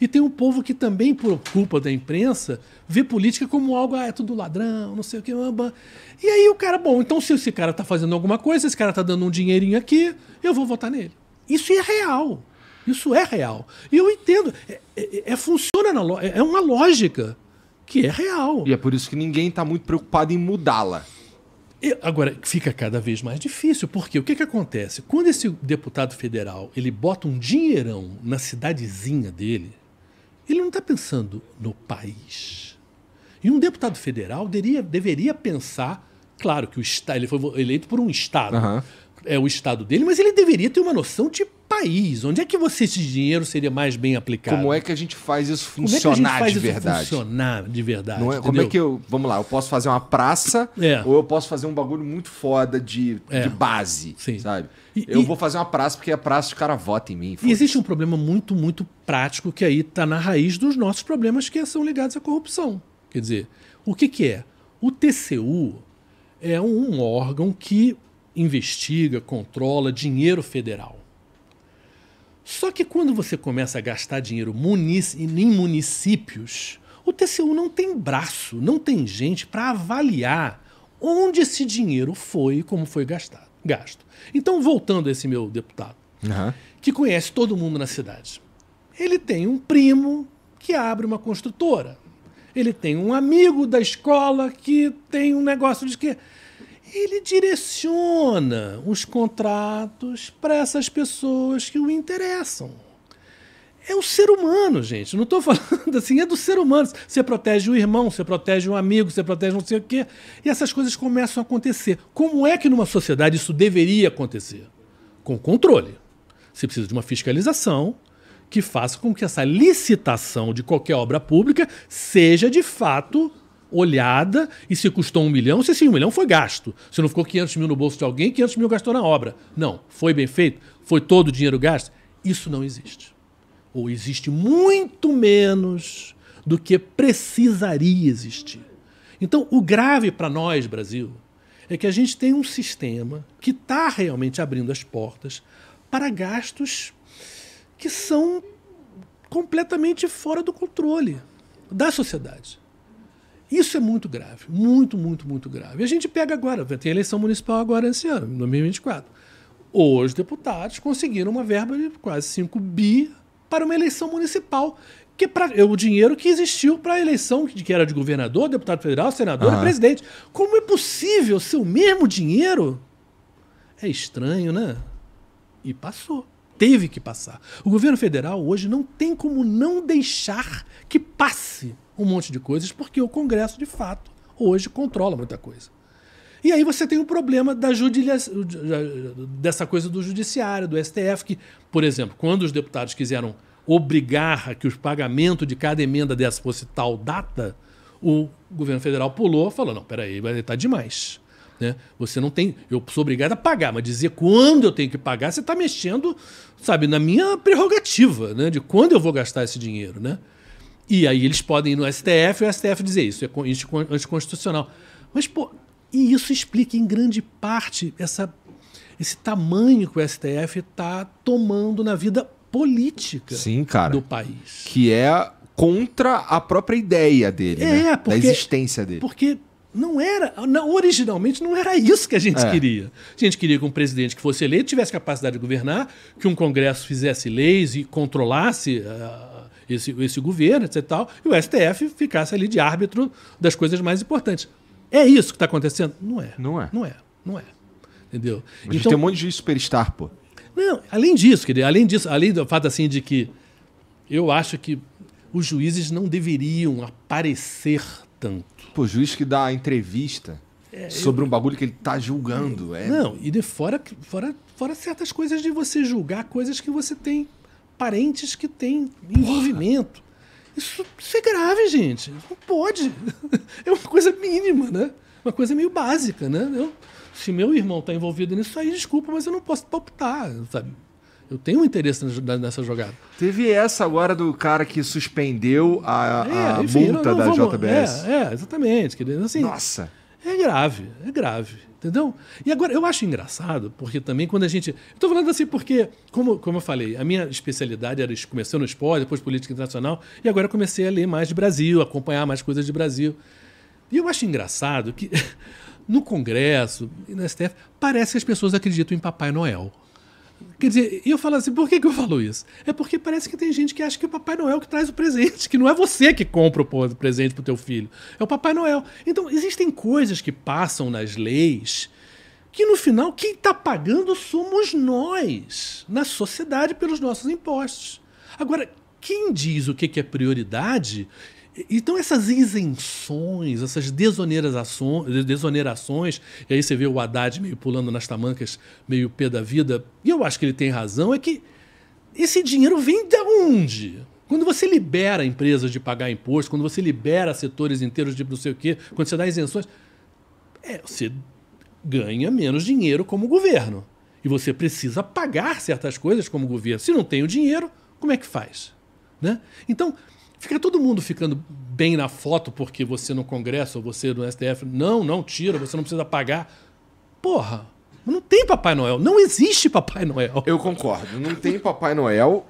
E tem um povo que também, por culpa da imprensa, vê política como algo, ah, é tudo ladrão, não sei o que, E aí o cara, bom, então se esse cara tá fazendo alguma coisa, esse cara tá dando um dinheirinho aqui, eu vou votar nele. Isso é real. Isso é real. E eu entendo. É, é, é funciona na, é, é uma lógica que é real. E é por isso que ninguém está muito preocupado em mudá-la. Agora, fica cada vez mais difícil, porque o que, que acontece? Quando esse deputado federal ele bota um dinheirão na cidadezinha dele, ele não está pensando no país. E um deputado federal deveria, deveria pensar, claro que o ele foi eleito por um Estado, uhum. é o Estado dele, mas ele deveria ter uma noção de país? Onde é que você, esse dinheiro seria mais bem aplicado? Como é que a gente faz isso é funcionar faz de isso verdade? funcionar de verdade. É? como é que eu. Vamos lá, eu posso fazer uma praça é. ou eu posso fazer um bagulho muito foda de, é. de base, Sim. sabe? E, eu e... vou fazer uma praça porque a é praça os caras votam em mim. E existe um problema muito, muito prático que aí está na raiz dos nossos problemas que são ligados à corrupção. Quer dizer, o que, que é? O TCU é um órgão que investiga, controla dinheiro federal. Só que quando você começa a gastar dinheiro munici em municípios, o TCU não tem braço, não tem gente para avaliar onde esse dinheiro foi e como foi gastado, gasto. Então, voltando a esse meu deputado, uhum. que conhece todo mundo na cidade, ele tem um primo que abre uma construtora, ele tem um amigo da escola que tem um negócio de que ele direciona os contratos para essas pessoas que o interessam. É o ser humano, gente. Não estou falando assim, é do ser humano. Você protege o irmão, você protege um amigo, você protege não sei o quê. E essas coisas começam a acontecer. Como é que numa sociedade isso deveria acontecer? Com controle. Você precisa de uma fiscalização, que faça com que essa licitação de qualquer obra pública seja de fato olhada e se custou um milhão, se sim um milhão foi gasto. Se não ficou 500 mil no bolso de alguém, 500 mil gastou na obra. Não, foi bem feito, foi todo o dinheiro gasto. Isso não existe. Ou existe muito menos do que precisaria existir. Então, o grave para nós, Brasil, é que a gente tem um sistema que está realmente abrindo as portas para gastos que são completamente fora do controle da sociedade. Isso é muito grave, muito, muito, muito grave. E a gente pega agora, tem eleição municipal agora esse ano, em 2024. Os deputados conseguiram uma verba de quase 5 bi para uma eleição municipal, que é pra, é o dinheiro que existiu para a eleição que era de governador, deputado federal, senador uhum. e presidente. Como é possível ser o mesmo dinheiro? É estranho, né? E passou teve que passar. O governo federal hoje não tem como não deixar que passe um monte de coisas, porque o Congresso, de fato, hoje controla muita coisa. E aí você tem o problema da dessa coisa do judiciário, do STF, que, por exemplo, quando os deputados quiseram obrigar a que o pagamento de cada emenda dessa fosse tal data, o governo federal pulou, falou: não, peraí, vai estar demais. Né? Você não tem. Eu sou obrigado a pagar, mas dizer quando eu tenho que pagar, você está mexendo, sabe, na minha prerrogativa, né? De quando eu vou gastar esse dinheiro, né? E aí eles podem ir no STF e o STF dizer isso, é, é anticonstitucional. Mas, pô, e isso explica em grande parte essa, esse tamanho que o STF está tomando na vida política Sim, cara, do país. Que é contra a própria ideia dele, é, né? Porque, da existência dele. Porque não era, não, originalmente não era isso que a gente é. queria. A gente queria que um presidente que fosse eleito tivesse capacidade de governar, que um congresso fizesse leis e controlasse uh, esse, esse governo, etc. Tal, e o STF ficasse ali de árbitro das coisas mais importantes. É isso que está acontecendo? Não é. Não é. Não é. Não é. Entendeu? Mas então, tem um monte de juiz superstar, pô. Não, além disso, querido, além disso, além do fato assim de que eu acho que os juízes não deveriam aparecer tanto. Pô, juiz que dá entrevista é, sobre eu... um bagulho que ele tá julgando. Não, é... não e de fora, fora, fora certas coisas de você julgar coisas que você tem parentes que têm envolvimento. Isso, isso é grave, gente. Não pode. É uma coisa mínima, né? Uma coisa meio básica, né? Eu, se meu irmão está envolvido nisso aí, desculpa, mas eu não posso palpitar, sabe? Eu tenho um interesse nessa jogada. Teve essa agora do cara que suspendeu a, é, a multa não, não, da vamos, JBS. É, é exatamente. Assim, Nossa! É grave, é grave, entendeu? E agora, eu acho engraçado, porque também quando a gente. Estou falando assim porque, como, como eu falei, a minha especialidade era. começou no esporte, depois política internacional, e agora comecei a ler mais de Brasil, acompanhar mais coisas de Brasil. E eu acho engraçado que no Congresso e na STF, parece que as pessoas acreditam em Papai Noel. Quer dizer, eu falo assim, por que, que eu falo isso? É porque parece que tem gente que acha que é o Papai Noel que traz o presente, que não é você que compra o presente pro teu filho, é o Papai Noel. Então, existem coisas que passam nas leis que no final quem está pagando somos nós, na sociedade, pelos nossos impostos. Agora, quem diz o que é prioridade então, essas isenções, essas desonerações, e aí você vê o Haddad meio pulando nas tamancas, meio pé da vida, e eu acho que ele tem razão, é que esse dinheiro vem de onde? Quando você libera empresas de pagar imposto, quando você libera setores inteiros de não sei o quê, quando você dá isenções, é, você ganha menos dinheiro como governo. E você precisa pagar certas coisas como governo. Se não tem o dinheiro, como é que faz? Né? Então, Fica todo mundo ficando bem na foto porque você no Congresso ou você no STF. Não, não tira, você não precisa pagar. Porra, não tem Papai Noel. Não existe Papai Noel. Eu concordo. Não tem Papai Noel.